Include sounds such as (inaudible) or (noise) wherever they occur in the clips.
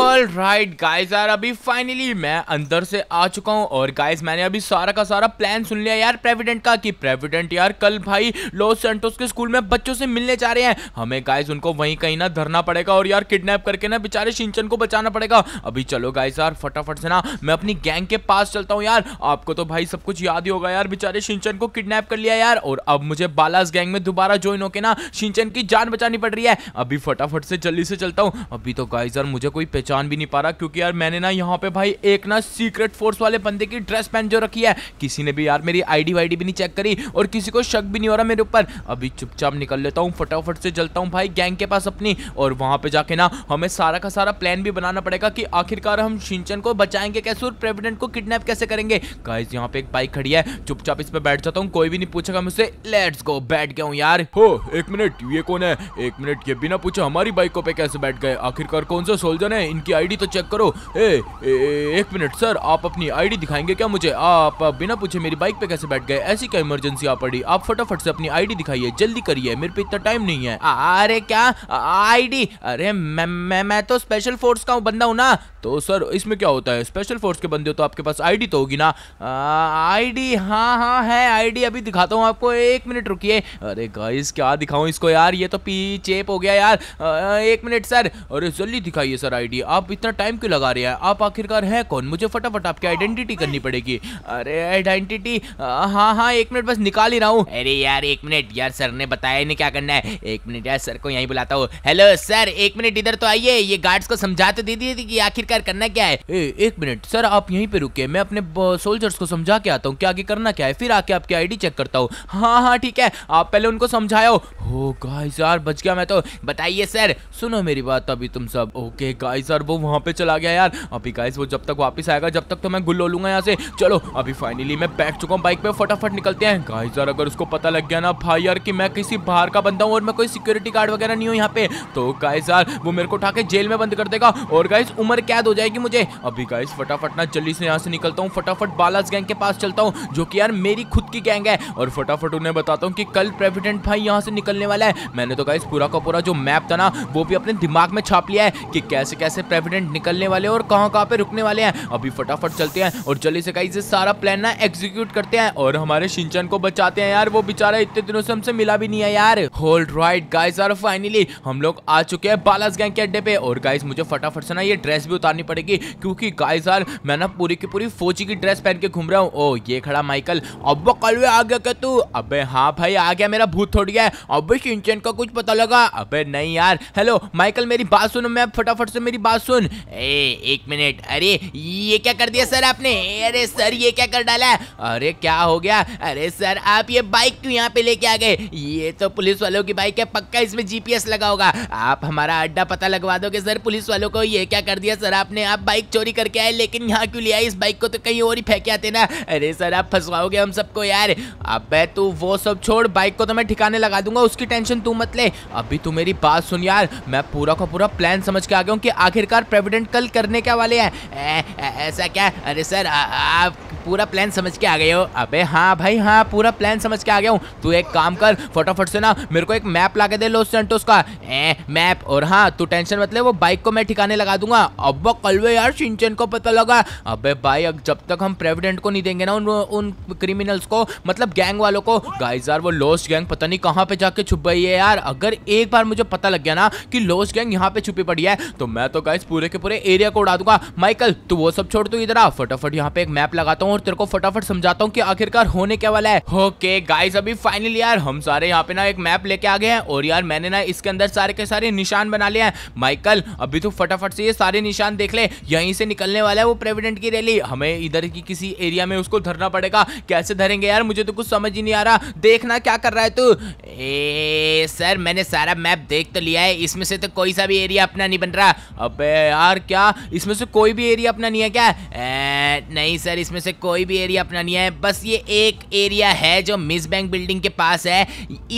all right guys यार अभी finally मैं अंदर से आ चुका हूँ और गाइज मैंने अभी सारा का सारा प्लान सुन लिया यार प्रेविडेंट का कि प्रेविडेंट यार कल भाई लॉस सेंटोस के स्कूल में बच्चों से मिलने जा रहे हैं हमें गाइज उनको वहीं कहीं ना धरना पड़ेगा और यार किडनैप करके ना बेचारे शिंचन को बचाना पड़ेगा अभी चलो गाइज यार फटाफट से ना मैं अपनी गैंग के पास चलता हूँ यार आपको तो भाई सब कुछ याद ही होगा यार बेचारे शिंचन को किडनेप कर लिया यार और अब मुझे बालास गैंग में दोबारा ज्वाइन होकर ना शिंचन की जान बचानी पड़ रही है अभी फटाफट से जल्दी से चलता हूँ अभी तो गाइज यार मुझे कोई पहचान भी नहीं पा रहा क्योंकि यार मैंने ना यहाँ पे भाई एक ना सीक्रेट फोर्स वाले बंदे की ड्रेस पहन जो रखी है किसी ने भी यार मेरी आई वाईडी भी नहीं चेक करी और किसी को शक भी नहीं हो रहा मेरे ऊपर अभी चुपचाप निकल लेता हूँ फटाफट से चलता हूँ भाई गैंग के पास अपनी और वहाँ पे जाके ना हमें सारा का सारा प्लान भी बनाना पड़ेगा कि आखिरकार हम शिंचन को बचाएंगे कैसे और प्रेविडेंट को किडनेप कैसे करेंगे गाइज यहाँ पे एक बाइक खड़ी है चुपचाप इस पर बैठ जाता हूँ कोई भी नहीं पूछेगा मुझसे लेट्स गो बैठ गया हूँ यार हो एक मिनट ये कौन है एक मिनट ये बिना पूछा हमारी बाइकों पे कैसे बैठ गए आखिरकार कौन सा सोल्जर है इनकी आईडी तो चेक करो ए, ए, ए, एक मिनट सर आप अपनी आईडी दिखाएंगे क्या मुझे आप बिना पूछे मेरी बाइक पे कैसे बैठ गए ऐसी क्या इमरजेंसी आ पड़ी आप फटाफट से अपनी आईडी दिखाइए जल्दी करिए मेरे पे इतना टाइम नहीं है अरे क्या आईडी अरे मैं मैं मैं तो स्पेशल फोर्स का बंदा हूँ ना तो सर इसमें क्या होता है स्पेशल फोर्स के बंदे हो तो आपके पास आईडी तो होगी ना आईडी डी हाँ हाँ है आईडी अभी दिखाता हूँ आपको एक मिनट रुकिए अरे गाइस क्या दिखाऊँ इसको यार ये तो पी चेप हो गया यार आ, एक मिनट सर अरे जल्दी दिखाइए सर आईडी आप इतना टाइम क्यों लगा रहे हैं आप आखिरकार हैं कौन मुझे फटाफट आपकी आइडेंटिटी करनी पड़ेगी अरे आइडेंटिटी हाँ हाँ एक मिनट बस निकाल ही रहा हूँ अरे यार एक मिनट यार सर ने बताया नहीं क्या करना है एक मिनट यार सर को यहीं बुलाता हूँ हेलो सर एक मिनट इधर तो आइए ये गार्ड्स को समझा तो दे दी थी कि आखिरकार करना क्या है ए, एक मिनट सर आप यहीं पे रुके मैं अपने सोल्जर्स को समझा के आता हूँ कि आगे करना क्या है फिर आके आपकी आईडी चेक करता हूँ हाँ हाँ ठीक है आप पहले उनको समझाओ हो गाइस यार बच गया मैं तो बताइए सर सुनो मेरी बात अभी तुम सब ओके गाइस सर वो वहाँ पे चला गया यार अभी गाइस वो जब तक वापस आएगा जब तक तो मैं गुल्लो लूंगा यहाँ से चलो अभी फाइनली मैं बैठ चुका हूँ बाइक पे फटाफट निकलते हैं गाइस यार अगर उसको पता लग गया ना भाई यार कि मैं किसी बाहर का बंदा हूँ और मैं कोई सिक्योरिटी गार्ड वगैरह नहीं हूँ यहाँ पे तो गाइस यार वो मेरे को उठा के जेल में बंद कर देगा और गाइस उम्र कैद हो जाएगी मुझे अभी गाइस फटाफट ना जल्दी से यहाँ से निकलता हूँ फटाफट बालाज गैंग के पास चलता हूँ जो कि यार मेरी खुद की गैंग है और फटाफट उन्हें बताता हूँ कि कल प्रेविडेंट भाई यहाँ से निकलने वाला है मैंने तो गाइस पूरा का पूरा जो मैप था ना वो भी अपने दिमाग में छाप लिया है कि कैसे कैसे प्रेविडेंट निकलने वाले और कहाँ कहाँ पे रुकने वाले हैं अभी फटाफट चलते हैं और जल्दी से कहीं से सारा प्लान ना एग्जीक्यूट करते हैं और हमारे सिंचन को बचाते हैं यार वो बेचारा इतने दिनों से हमसे मिला भी नहीं है यार होल्ड राइट गाइज यार फाइनली हम लोग आ चुके हैं बालास गैंग के अड्डे पे और गाइज मुझे फटाफट से ना ये ड्रेस भी उतारनी पड़ेगी क्योंकि गाइज यार मैं ना पूरी की पूरी फौजी की ड्रेस पहन के घूम रहा हूँ ओ ये खड़ा माइकल अब कलवे आ गया क्या तू अब हाँ भाई आ गया मेरा भूत थोड़ी है अब सिंचन का कुछ पता लगा अबे नहीं यार हेलो माइकल मेरी बात सुनो मैं फटाफट से मेरी बात बात हाँ, सुन ए एक मिनट अरे ये क्या कर दिया सर आपने अरे सर ये क्या कर डाला अरे क्या हो गया अरे सर आप ये बाइक क्यों यहाँ पे लेके आ गए ये तो पुलिस वालों की बाइक है पक्का इसमें जीपीएस लगा होगा आप हमारा अड्डा पता लगवा दोगे सर पुलिस वालों को ये क्या कर दिया सर आपने आप बाइक चोरी करके आए लेकिन यहाँ क्यों लिया इस बाइक को तो कहीं और ही फेंके आते ना अरे सर आप फंसवाओगे हम सबको यार अब तू वो सब छोड़ बाइक को तो मैं ठिकाने लगा दूंगा उसकी टेंशन तू मत ले अभी तू मेरी बात सुन यार मैं पूरा का पूरा प्लान समझ के आ गया हूँ कि आखिर आखिरकार प्रेविडेंट कल करने क्या वाले हैं ऐसा क्या अरे सर आप पूरा प्लान समझ के आ गए हो अबे हाँ भाई हाँ पूरा प्लान समझ के आ गया हूँ तू एक काम कर फटाफट से ना मेरे को एक मैप ला के दे लो सेंटोस का ए, मैप और हाँ तू टेंशन मत ले वो बाइक को मैं ठिकाने लगा दूंगा अब वो कलवे यार सिंचन को पता लगा अबे भाई अब जब तक हम प्रेविडेंट को नहीं देंगे ना उन उन क्रिमिनल्स को मतलब गैंग वालों को गाइज यार वो लोस्ट गैंग पता नहीं कहाँ पे जाके छुप गई है यार अगर एक बार मुझे पता लग गया ना कि लोस्ट गैंग यहाँ पे छुपी पड़ी है तो मैं तो गाइस पूरे के पूरे एरिया को उड़ा दूंगा माइकल तू वो सब छोड़ तू तो इधर आ फटाफट यहाँ पे एक मैप लगाता हूँ और तेरे को फटाफट समझाता हूँ की आखिरकार होने क्या वाला है ओके गाइस अभी फाइनली यार हम सारे यहाँ पे ना एक मैप लेके आ गए हैं और यार मैंने ना इसके अंदर सारे के सारे निशान बना लिया है माइकल अभी तू फटाफट से ये सारे निशान देख ले यहीं से निकलने वाला है वो प्रेविडेंट की रैली हमें इधर की किसी एरिया में उसको धरना पड़ेगा कैसे धरेंगे यार मुझे तो कुछ समझ ही नहीं आ रहा देखना क्या कर रहा है तू ए सर मैंने सारा मैप देख तो लिया है इसमें से तो कोई सा भी एरिया अपना नहीं बन रहा अब अबे यार क्या इसमें से कोई भी एरिया अपना नहीं है क्या ए, नहीं सर इसमें से कोई भी एरिया अपना नहीं है बस ये एक एरिया है जो मिस बैंक बिल्डिंग के पास है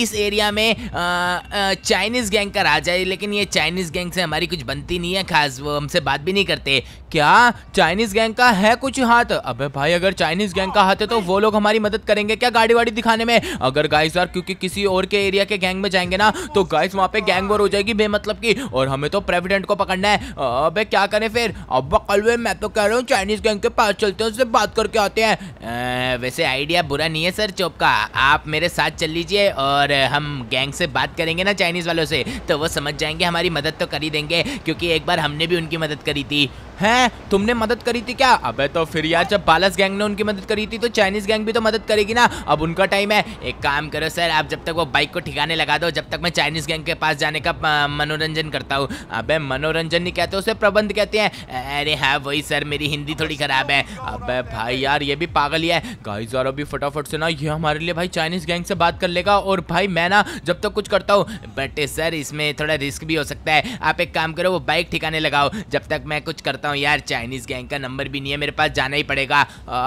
इस एरिया में चाइनीज़ गैंग का राजा है लेकिन ये चाइनीज़ गैंग से हमारी कुछ बनती नहीं है खास वो हमसे बात भी नहीं करते क्या चाइनीज गैंग का है कुछ हाथ अबे भाई अगर चाइनीज गैंग का हाथ है तो वो लोग हमारी मदद करेंगे क्या गाड़ी वाड़ी दिखाने में अगर गाइस यार क्योंकि किसी और के एरिया के गैंग में जाएंगे ना तो गाइस वहाँ पे गैंग वोर हो जाएगी बेमतलब की और हमें तो प्रेविडेंट को पकड़ना है अब क्या करें फिर अब कलवे मैं तो कह रहा हूँ चाइनीज गैंग के पास चलते हैं उससे बात करके आते हैं वैसे आइडिया बुरा नहीं है सर चौप का आप मेरे साथ चल लीजिए और हम गैंग से बात करेंगे ना चाइनीज वालों से तो वो समझ जाएंगे हमारी मदद तो कर ही देंगे क्योंकि एक बार हमने भी उनकी मदद करी थी हैं तुमने मदद करी थी क्या अबे तो फिर यार जब बालस गैंग ने उनकी मदद करी थी तो चाइनीज गैंग भी तो मदद करेगी ना अब उनका टाइम है एक काम करो सर आप जब तक वो बाइक को ठिकाने लगा दो जब तक मैं चाइनीज गैंग के पास जाने का मनोरंजन करता हूँ अब मनोरंजन नहीं कहते उसे प्रबंध कहते हैं अरे हाँ वही सर मेरी हिंदी थोड़ी खराब है अब भाई यार ये भी पागल ही है गाई और अभी फटाफट से ना ये हमारे लिए भाई चाइनीज गैंग से बात कर लेगा और भाई मैं ना जब तक कुछ करता हूँ बट सर इसमें थोड़ा रिस्क भी हो सकता है आप एक काम करो वो बाइक ठिकाने लगाओ जब तक मैं कुछ करता करता हूँ यार चाइनीज़ गैंग का नंबर भी नहीं है मेरे पास जाना ही पड़ेगा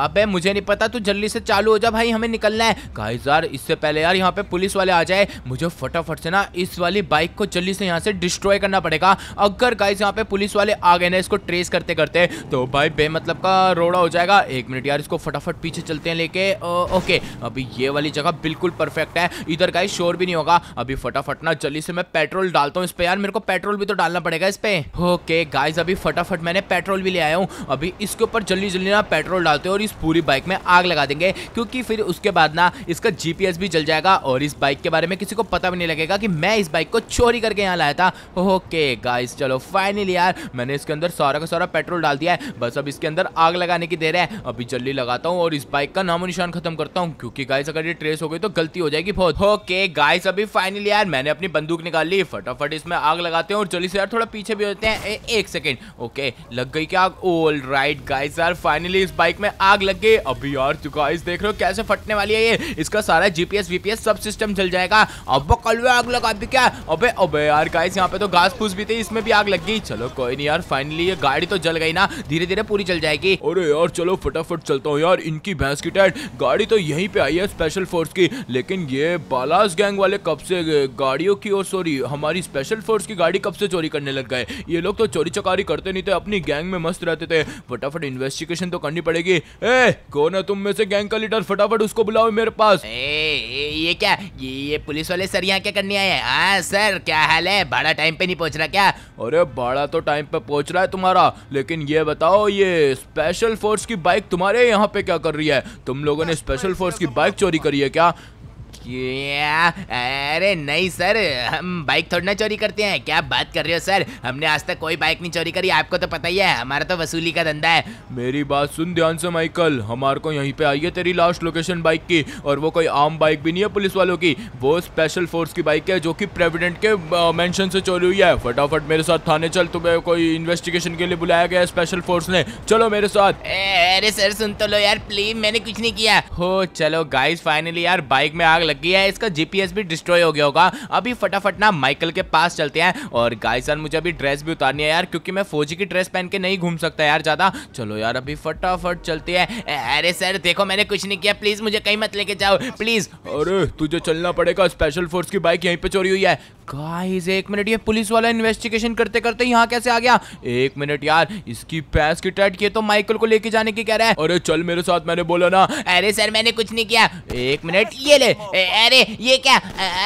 अबे मुझे नहीं पता तू जल्दी से चालू हो जा भाई हमें निकलना है गाइस यार इससे पहले यार यहाँ पे पुलिस वाले आ जाए मुझे फटाफट से ना इस वाली बाइक को जल्दी से यहाँ से डिस्ट्रॉय करना पड़ेगा अगर गाइस यहाँ पे पुलिस वाले आ गए ना इसको ट्रेस करते करते तो भाई बे मतलब का रोड़ा हो जाएगा एक मिनट यार इसको फटाफट पीछे चलते हैं लेके ओके अभी ये वाली जगह बिल्कुल परफेक्ट है इधर गाइस शोर भी नहीं होगा अभी फटाफट ना जल्दी से मैं पेट्रोल डालता हूँ इस पर यार मेरे को पेट्रोल भी तो डालना पड़ेगा इस पर ओके गाइज अभी फटाफट मैंने पेट्रोल भी ले आया हूँ अभी इसके ऊपर जल्दी जल्दी ना पेट्रोल डालते हैं और इस पूरी बाइक में आग लगा देंगे क्योंकि फिर उसके बाद ना इसका जी भी जल जाएगा और इस बाइक के बारे में किसी को पता भी नहीं लगेगा कि मैं इस बाइक को चोरी करके यहाँ लाया था ओके गाइस चलो फाइनली यार मैंने इसके अंदर सारा का सारा पेट्रोल डाल दिया है बस अब इसके अंदर आग लगाने की देर है अभी जल्दी लगाता हूँ और इस बाइक का नामो निशान खत्म करता हूँ क्योंकि गाइस अगर ये ट्रेस हो गई तो गलती हो जाएगी बहुत ओके गाइस अभी फाइनली यार मैंने अपनी बंदूक निकाल ली फटाफट इसमें आग लगाते हैं और जल्दी से यार थोड़ा पीछे भी होते हैं एक सेकेंड ओके लग गई क्या ओल राइट गाइस यार फाइनली इस बाइक में आग लग गई अभी यार तो गाइस देख रहे हो कैसे फटने वाली है ये इसका सारा जीपीएस वीपीएस सब सिस्टम जल जाएगा अब कल आग लगा दी क्या अबे अबे यार गाइस यहाँ पे तो घास फूस भी थी इसमें भी आग लग गई चलो कोई नहीं यार फाइनली ये गाड़ी तो जल गई ना धीरे धीरे पूरी चल जाएगी अरे यार चलो फटाफट चलता हूँ यार इनकी भैंस की टाइट गाड़ी तो यहीं पे आई है स्पेशल फोर्स की लेकिन ये बालास गैंग वाले कब से गाड़ियों की और सॉरी हमारी स्पेशल फोर्स की गाड़ी कब से चोरी करने लग गए ये लोग तो चोरी चकारी करते नहीं थे अपनी गैंग में मस्त रहते थे फटाफट इन्वेस्टिगेशन तो करनी पड़ेगी ए कौन है तुम में से गैंग का लीडर फटाफट उसको बुलाओ मेरे पास ए, ए, ये क्या ये, ये पुलिस वाले सर यहाँ क्या करने आए हैं हाँ, सर क्या हाल है बड़ा टाइम पे नहीं पहुँच रहा क्या अरे बड़ा तो टाइम पे पहुँच रहा है तुम्हारा लेकिन ये बताओ ये स्पेशल फोर्स की बाइक तुम्हारे यहाँ पे क्या कर रही है तुम लोगों ने स्पेशल फोर्स की बाइक चोरी करी है क्या क्या अरे नहीं सर हम बाइक थोड़ी ना चोरी करते हैं क्या बात कर रहे हो सर हमने आज तक कोई बाइक नहीं चोरी करी आपको तो पता ही है हमारा तो वसूली का धंधा है मेरी बात सुन ध्यान से माइकल हमारे को यहीं पे आई है तेरी लास्ट लोकेशन बाइक की और वो कोई आम बाइक भी नहीं है पुलिस वालों की वो स्पेशल फोर्स की बाइक है जो की प्रेविडेंट के मैंशन से चोरी हुई है फटाफट मेरे साथ थाने चल तुम्हें कोई इन्वेस्टिगेशन के लिए बुलाया गया स्पेशल फोर्स ने चलो मेरे साथ अरे सर सुन तो लो यार प्लीज मैंने कुछ नहीं किया हो चलो गाइज फाइनली यार बाइक में आ आग लग गई है इसका जीपीएस भी डिस्ट्रॉय हो गया होगा अभी फटाफट ना माइकल के पास चलते हैं और गाय सर मुझे अभी ड्रेस भी उतारनी है यार क्योंकि मैं फौजी की ड्रेस पहन के नहीं घूम सकता यार ज़्यादा चलो यार अभी फटाफट चलते हैं अरे सर देखो मैंने कुछ नहीं किया प्लीज़ मुझे कहीं मत लेके जाओ प्लीज़ अरे तुझे चलना पड़ेगा स्पेशल फोर्स की बाइक यहीं पर चोरी हुई है गाइस एक मिनट ये पुलिस वाला इन्वेस्टिगेशन करते करते यहाँ कैसे आ गया एक मिनट यार इसकी पैस की टाइट किए तो माइकल को लेके जाने की कह रहा है अरे चल मेरे साथ मैंने बोला ना अरे सर मैंने कुछ नहीं किया एक मिनट ये ले अरे ये क्या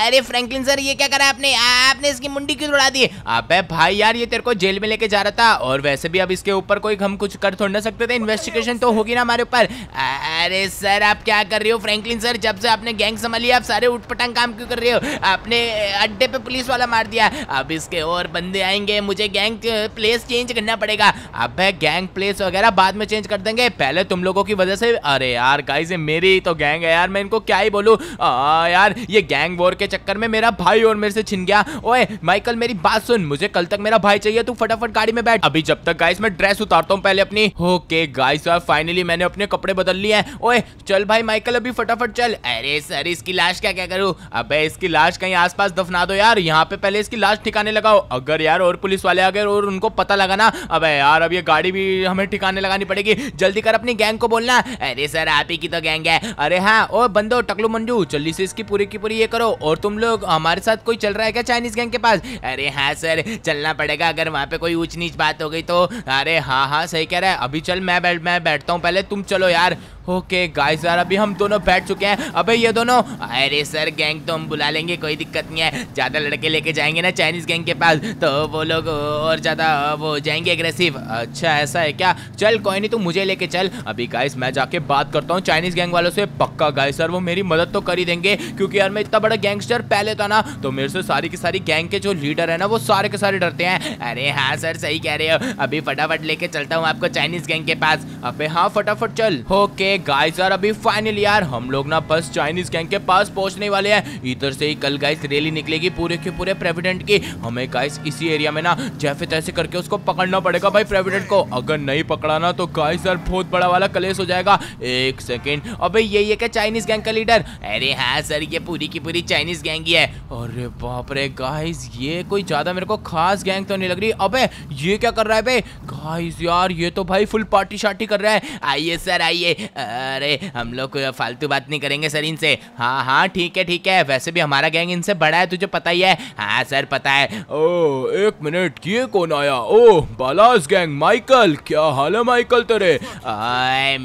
अरे फ्रैंकलिन सर ये क्या करा आपने आपने इसकी मुंडी क्यों उड़ा दी अबे भाई यार ये तेरे को जेल में लेके जा रहा था और वैसे भी अब इसके ऊपर कोई हम कुछ कर थोड़ ना सकते थे इन्वेस्टिगेशन तो होगी ना हमारे ऊपर अरे सर आप क्या कर रहे हो फ्रेंकलिन सर जब से आपने गैंग संभाली आप सारे उठपटांग काम क्यों कर रहे हो आपने अड्डे पे पुलिस वाला मार दिया अब इसके और बंदे आएंगे मुझे गैंग प्लेस चेंज करना पड़ेगा अब गैंग प्लेस वगैरह बाद में चेंज कर देंगे पहले तुम लोगों की वजह से अरे यार गाइस ये मेरी तो गैंग है यार मैं इनको क्या ही बोलूं हाँ यार ये गैंग वॉर के चक्कर में मेरा भाई और मेरे से छिन गया ओए माइकल मेरी बात सुन मुझे कल तक मेरा भाई चाहिए तू फटाफट गाड़ी में बैठ अभी जब तक गाइस मैं ड्रेस उतारता हूँ पहले अपनी ओके गाइस यार फाइनली मैंने अपने कपड़े बदल लिए हैं ओए चल भाई माइकल अभी फटाफट चल अरे सर इसकी लाश क्या क्या करूँ अब इसकी लाश कहीं आसपास दफना दो यार यहाँ पे पहले इसकी लाश ठिकाने लगाओ अगर यार और पुलिस वाले आ गए और उनको पता लगा ना अब यार अब ये गाड़ी भी हमें ठिकाने लगानी पड़ेगी जल्दी कर अपनी गैंग को बोलना अरे सर आप ही की तो गैंग है अरे हाँ ओ बंदो टकलू मंजू चल जल्दी से इसकी पूरी की पूरी ये करो और तुम लोग हमारे साथ कोई चल रहा है क्या चाइनीज गैंग के पास अरे हाँ सर चलना पड़ेगा अगर वहाँ पे कोई ऊंच नीच बात हो गई तो अरे हाँ हाँ सही कह रहा है अभी चल मैं बैठ मैं बैठता हूँ पहले तुम चलो यार ओके गाइस यार अभी हम दोनों बैठ चुके हैं अबे ये दोनों अरे सर गैंग तो हम बुला लेंगे कोई दिक्कत नहीं है ज़्यादा लड़के लेके जाएंगे ना चाइनीज़ गैंग के पास तो वो लोग और ज़्यादा वो जाएंगे एग्रेसिव अच्छा ऐसा है क्या चल कोई नहीं तू मुझे लेके चल अभी गाइस मैं जाके बात करता हूँ चाइनीज़ गैंग वालों से पक्का गाइस सर वो मेरी मदद तो कर ही देंगे क्योंकि यार मैं इतना बड़ा गैंगस्टर पहले था ना तो मेरे से सारी की सारी गैंग के जो लीडर है ना वो सारे के सारे डरते हैं अरे हाँ सर सही कह रहे हो अभी फटाफट लेके चलता हूँ आपको चाइनीज गैंग के पास अबे हाँ फटाफट चल ओके गाइस यार अभी फाइनल यार हम लोग ना बस चाइनीज गैंग के पास पहुंचने वाले हैं इधर से ही कल गाइस रैली निकलेगी पूरे के पूरे प्रेविडेंट की हमें गाइस इसी एरिया में ना जैसे तैसे करके उसको पकड़ना पड़ेगा भाई प्रेविडेंट को अगर नहीं पकड़ा ना तो गाइस यार बहुत बड़ा वाला कलेस हो जाएगा एक सेकेंड अबे यही है क्या चाइनीज गैंग का लीडर अरे हाँ, हाँ सर ये पूरी की पूरी चाइनीज गैंग ही है अरे बाप रे गाइस ये कोई ज्यादा मेरे को खास गैंग तो नहीं लग रही अबे ये क्या कर रहा है बे गाइस यार ये तो भाई फुल पार्टी शार्टी कर रहा है आइए सर आइए अरे हम लोग फालतू बात नहीं करेंगे सर इनसे हाँ हाँ ठीक है ठीक है वैसे भी हमारा गैंग इनसे बड़ा है तुझे पता ही है हाँ सर पता है ओ एक मिनट ये कौन आया ओ बालास गैंग माइकल क्या हाल है माइकल तेरे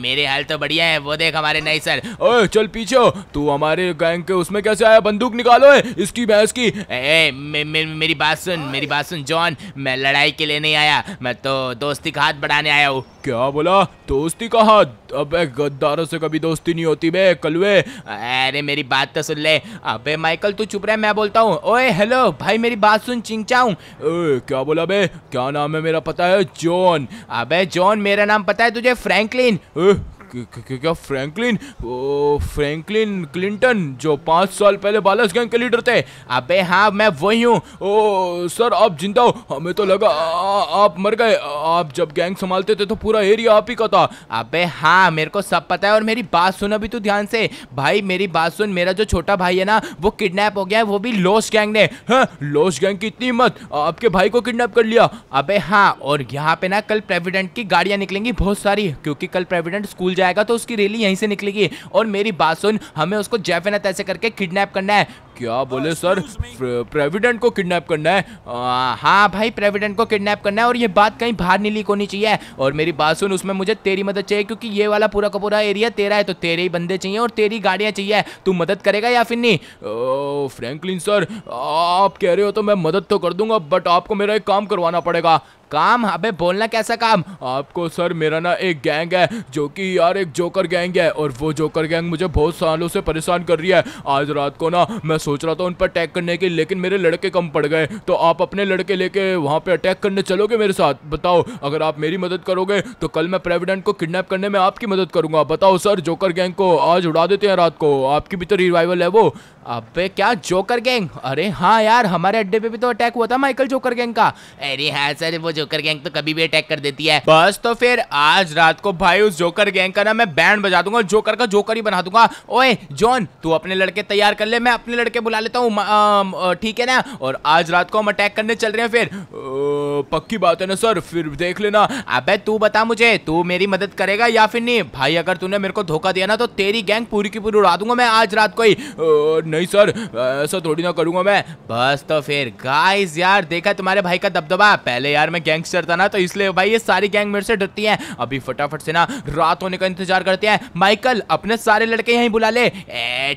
मेरे हाल तो बढ़िया है वो देख हमारे नहीं सर ओ चल पीछे तू हमारे अरे गैंग के उसमें कैसे आया बंदूक निकालो है इसकी भैंस की ए, मे, मे, मे, मेरी बात सुन मेरी बात सुन जॉन मैं लड़ाई के लिए नहीं आया मैं तो दोस्ती का हाथ बढ़ाने आया हूँ क्या बोला दोस्ती का हाथ अबे गद्दारों से कभी दोस्ती नहीं होती बे कलवे अरे मेरी बात तो सुन ले अबे माइकल तू चुप रहा मैं बोलता हूँ ओए हेलो भाई मेरी बात सुन चिंचाऊ क्या बोला बे क्या नाम है मेरा पता है जॉन अबे जॉन मेरा नाम पता है तुझे फ्रैंकलिन क्या फ्रैंकलिन फ्रैंकलिन क्लिंटन जो पाँच साल पहले बालस गैंग के लीडर थे अबे हाँ मैं वही हूँ ओ सर आप जिंदा हो हमें तो लगा आ, आप मर गए आप जब गैंग संभालते थे तो पूरा एरिया आप ही का था अबे हाँ मेरे को सब पता है और मेरी बात सुन अभी तू ध्यान से भाई मेरी बात सुन मेरा जो छोटा भाई है ना वो किडनैप हो गया है वो भी लोस गैंग ने हाँ लोस गैंग की इतनी हिम्मत आपके भाई को किडनैप कर लिया अबे हाँ और यहाँ पे ना कल प्रेविडेंट की गाड़ियाँ निकलेंगी बहुत सारी क्योंकि कल प्रेविडेंट स्कूल जाएगा तो उसकी रैली यहीं से निकलेगी और मेरी बात सुन हमें उसको जैफेनत ऐसे करके किडनैप करना है क्या बोले सर प्रेविडेंट को किडनैप करना है आ, हाँ भाई प्रेविडेंट को किडनैप करना है और ये बात कहीं बाहर नहीं लीक होनी चाहिए और मेरी बात सुन उसमें मुझे तेरी मदद चाहिए क्योंकि ये वाला पूरा का पूरा एरिया तेरा है तो तेरे ही बंदे चाहिए और तेरी गाड़ियाँ चाहिए तू मदद करेगा या फिर नहीं फ्रेंकलिन सर आप कह रहे हो तो मैं मदद तो कर दूंगा बट आपको मेरा एक काम करवाना पड़ेगा काम अबे बोलना कैसा काम आपको सर मेरा ना एक गैंग है जो कि यार एक जोकर गैंग है और वो जोकर गैंग मुझे बहुत सालों से परेशान कर रही है आज रात को ना मैं सोच रहा था उन पर अटैक करने की लेकिन मेरे लड़के कम पड़ गए तो आप अपने लड़के लेके वहाँ पे अटैक करने चलोगे मेरे साथ बताओ अगर आप मेरी मदद करोगे तो कल मैं प्रेविडेंट को किडनैप करने में आपकी मदद करूंगा बताओ सर जोकर गैंग को आज उड़ा देते हैं रात को आपकी भी तो रिवाइवल है वो अबे क्या जोकर गैंग अरे हाँ यार हमारे अड्डे पे भी तो अटैक हुआ था माइकल जोकर गैंग का अरे हाँ सर वो जोकर गैंग तो कभी भी अटैक कर देती है बस तो फिर आज रात को भाई उस जोकर गैंग का ना मैं बैंड बजा दूंगा जोकर का जोकर ही बना दूंगा ओए जॉन तू अपने लड़के तैयार कर ले मैं अपने लड़के करके बुला लेता हूँ ठीक है ना और आज रात को हम अटैक करने चल रहे हैं फिर पक्की बात है ना सर फिर देख लेना अबे तू बता मुझे तू मेरी मदद करेगा या फिर नहीं भाई अगर तूने मेरे को धोखा दिया ना तो तेरी गैंग पूरी की पूरी उड़ा दूंगा मैं आज रात को ही नहीं सर ऐसा थोड़ी ना करूंगा मैं बस तो फिर गाइस यार देखा तुम्हारे भाई का दबदबा पहले यार मैं गैंगस्टर था ना तो इसलिए भाई ये सारी गैंग मेरे से डरती है अभी फटाफट से ना रात होने का इंतजार करते हैं माइकल अपने सारे लड़के यहीं बुला ले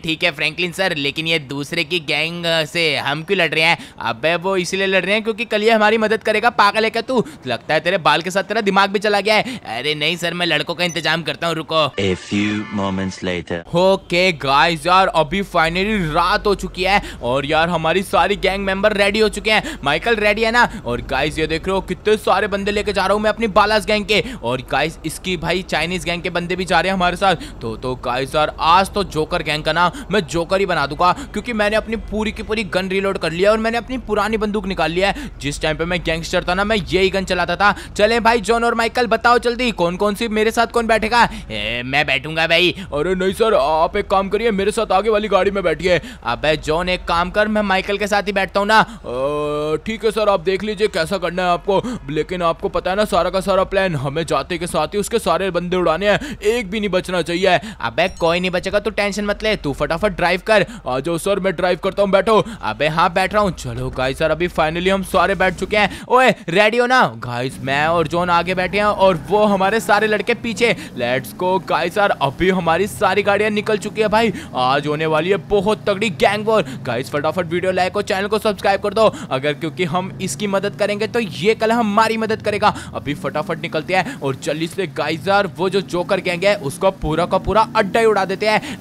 ठीक है फ्रेंकलिन सर लेकिन ये दूसरे दूसरे की गैंग से हम क्यों लड़ रहे हैं अब वो इसीलिए लड़ रहे हैं क्योंकि कल ये हमारी मदद करेगा पागल है क्या तू लगता है तेरे बाल के साथ तेरा दिमाग भी चला गया है अरे नहीं सर मैं लड़कों का इंतजाम करता हूँ रुको A ओके गाइस यार अभी फाइनली रात हो चुकी है और यार हमारी सारी गैंग मेंबर रेडी हो चुके हैं माइकल रेडी है ना और गाइस ये देख रहे हो कितने सारे बंदे लेके जा रहा हूँ मैं अपनी बालास गैंग के और गाइस इसकी भाई चाइनीज गैंग के बंदे भी जा रहे हैं हमारे साथ तो तो गाइस यार आज तो जोकर गैंग का ना मैं जोकर ही बना दूंगा क्योंकि मैंने अपनी पूरी की पूरी गन रिलोड कर लिया और मैंने अपनी पुरानी बंदूक निकाल लिया है जिस टाइम पे मैं गैंगस्टर था ना मैं यही गन चलाता था चले भाई जॉन और माइकल बताओ जल्दी कौन कौन सी मेरे साथ कौन बैठेगा ए, मैं बैठूंगा भाई अरे नहीं सर आप एक काम करिए मेरे साथ आगे वाली गाड़ी में बैठिए अब जॉन एक काम कर मैं माइकल के साथ ही बैठता हूँ ना ठीक है सर आप देख लीजिए कैसा करना है आपको लेकिन आपको पता है ना सारा का सारा प्लान हमें जाते के साथ ही उसके सारे बंदे उड़ाने हैं एक भी नहीं बचना चाहिए अब कोई नहीं बचेगा तो टेंशन मत ले तू फटाफट ड्राइव कर आ जाओ सर मैं मैं ड्राइव करता हूँ बैठो अबे हाँ बैठ रहा हूँ चलो गाइस सर अभी फाइनली हम सारे बैठ चुके हैं ओए रेडी हो ना गाइस मैं और जोन आगे बैठे हैं और वो हमारे सारे लड़के पीछे लेट्स गो गाइस सर अभी हमारी सारी गाड़ियाँ निकल चुकी है भाई आज होने वाली है बहुत तगड़ी गैंग वॉर गाइस फटाफट वीडियो लाइक और चैनल को सब्सक्राइब कर दो अगर क्योंकि हम इसकी मदद करेंगे तो ये कल हमारी मदद करेगा अभी फटाफट निकलते हैं और जल्दी से गाइस सर वो जो जोकर गैंग है उसको पूरा का पूरा अड्डा ही उड़ा देते हैं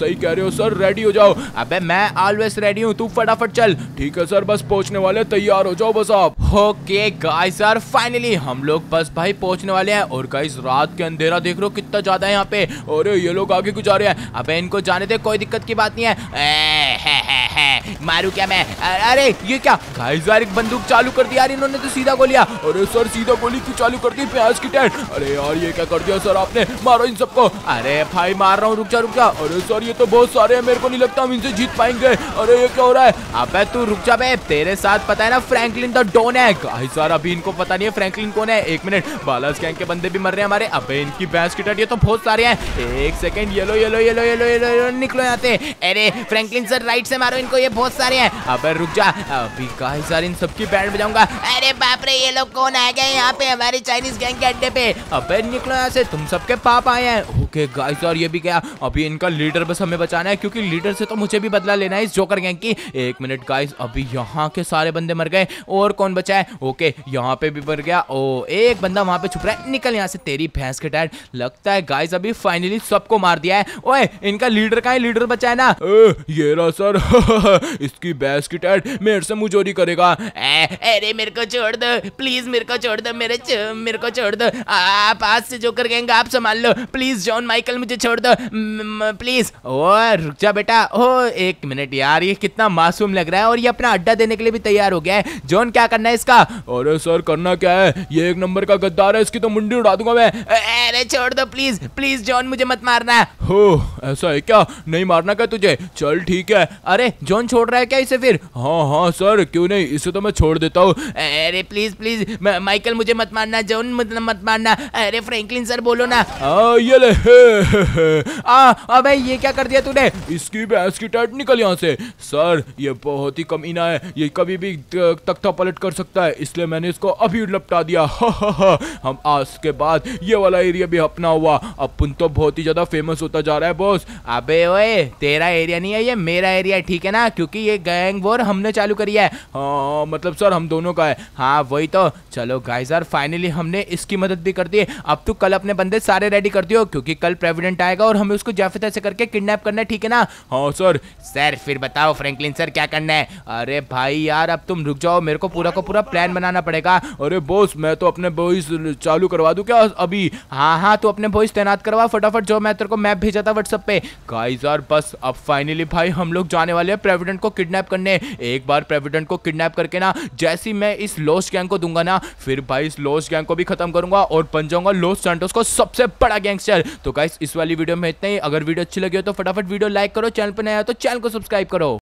सही कह रहे हो सर रेडी हो जाओ अबे मैं मैं ऑलवेज रेडी हूँ तू फटाफट चल ठीक है सर बस पहुँचने वाले तैयार हो जाओ बस आप ओके गाय सर फाइनली हम लोग बस भाई पहुँचने वाले हैं और गाइस रात के अंधेरा देख रहे हो कितना ज्यादा है यहाँ पे और ये लोग आगे गुजारे रहे हैं अब इनको जाने दे कोई दिक्कत की बात नहीं है मारू क्या मैं अरे ये क्या गाइस यार एक बंदूक चालू कर दिया यार इन्होंने तो सीधा गोलिया अरे सर सीधा गोली क्यों चालू कर दी प्याज की टैंड अरे यार ये क्या कर दिया सर आपने मारो इन सबको अरे भाई मार रहा हूँ रुक जा रुक जा अरे सर ये तो बहुत सारे हैं मेरे को नहीं लगता हम इनसे जीत पाएंगे अरे ये क्या हो रहा है अब तू रुक जा बे तेरे साथ पता है ना फ्रैंकलिन द डोन है गाइस यार अभी इनको पता नहीं है फ्रैंकलिन कौन है एक मिनट बालास गैंग के बंदे भी मर रहे हैं हमारे अबे इनकी भैंस की टट ये तो बहुत सारे हैं एक second yellow yellow yellow yellow yellow निकलो यहाँ से अरे फ्रैंकलिन सर राइट से मारो इनको ये बहुत सारे हैं अब रुक जा अभी काफी सारे इन सबकी बैंड बजाऊंगा अरे बाप रे ये लोग कौन आ गए यहाँ पे हमारे चाइनीज गैंग के अड्डे पे अब निकलो यहाँ से तुम सबके पाप आए हैं ओके गाइस और ये भी क्या अभी इनका लीडर बस हमें बचाना है क्योंकि लीडर से तो मुझे भी बदला लेना है इस जोकर गैंग की एक मिनट गाइस अभी यहाँ के सारे बंदे मर गए और कौन बचा है ओके यहाँ पे भी मर गया ओ एक बंदा वहाँ पे छुप रहा है निकल यहाँ से तेरी भैंस के टायर लगता है गाइस अभी फाइनली सबको मार दिया है ओए इनका लीडर का है लीडर बचा है ना ए, ये रहा सर (laughs) इसकी भैंस की टायर मेरे से मुजोरी करेगा अरे मेरे को छोड़ दो प्लीज मेरे को छोड़ दो मेरे मेरे को छोड़ दो आप आज से जोकर गैंग आप संभाल लो प्लीज जॉन जॉन माइकल मुझे छोड़ दो प्लीज ओ रुक जा बेटा ओ एक मिनट यार ये कितना मासूम लग रहा है और ये अपना अड्डा देने के लिए भी तैयार हो गया है जॉन क्या करना है इसका अरे सर करना क्या है ये एक नंबर का गद्दार है इसकी तो मुंडी उड़ा दूंगा मैं अरे छोड़ दो प्लीज प्लीज जॉन मुझे मत मारना हो ऐसा है क्या नहीं मारना क्या तुझे चल ठीक है अरे जॉन छोड़ रहा है क्या इसे फिर हाँ हाँ सर क्यों नहीं इसे तो मैं छोड़ देता हूँ अरे प्लीज प्लीज माइकल मुझे मत मारना जॉन मत मत मारना अरे फ्रैंकलिन सर बोलो ना आ, ये ले आ (laughs) अबे हाँ, हाँ ये क्या कर दिया तूने इसकी भैंस की टाइट निकल यहाँ से सर ये बहुत ही कमीना है ये कभी भी तख्ता पलट कर सकता है इसलिए मैंने इसको अभी लपटा दिया (laughs) हम आज के बाद ये वाला एरिया भी अपना हुआ अपन तो बहुत ही ज़्यादा फेमस होता जा रहा है बॉस अबे ओए तेरा एरिया नहीं है ये मेरा एरिया ठीक है ना क्योंकि ये गैंग वॉर हमने चालू करी है हाँ मतलब सर हम दोनों का है हाँ वही तो चलो गाइस सर फाइनली हमने इसकी मदद भी कर दी अब तू कल अपने बंदे सारे रेडी कर दियो क्योंकि कल प्रेविडेंट आएगा और हमें उसको जैफे तैसे करके किडनैप करना है ठीक है ना हाँ सर सर फिर बताओ फ्रेंकलिन सर क्या करना है अरे भाई यार अब तुम रुक जाओ मेरे को पूरा का पूरा प्लान बनाना पड़ेगा अरे बोस मैं तो अपने बॉइस चालू करवा दूँ क्या अभी हाँ हाँ तो अपने बॉइस तैनात करवा फटाफट जो मैं तेरे को मैप भेजा था व्हाट्सअप पे गाइज यार बस अब फाइनली भाई हम लोग जाने वाले हैं प्रेविडेंट को किडनैप करने एक बार प्रेविडेंट को किडनैप करके ना जैसी मैं इस लोस्ट गैंग को दूंगा ना फिर भाई इस लोस्ट गैंग को भी खत्म करूंगा और बन जाऊंगा लोस सेंटोस को सबसे बड़ा गैंगस्टर तो गाइस इस वाली वीडियो में इतना ही अगर वीडियो अच्छी लगी हो तो फटाफट वीडियो लाइक करो चैनल पर नया हो तो चैनल को सब्सक्राइब करो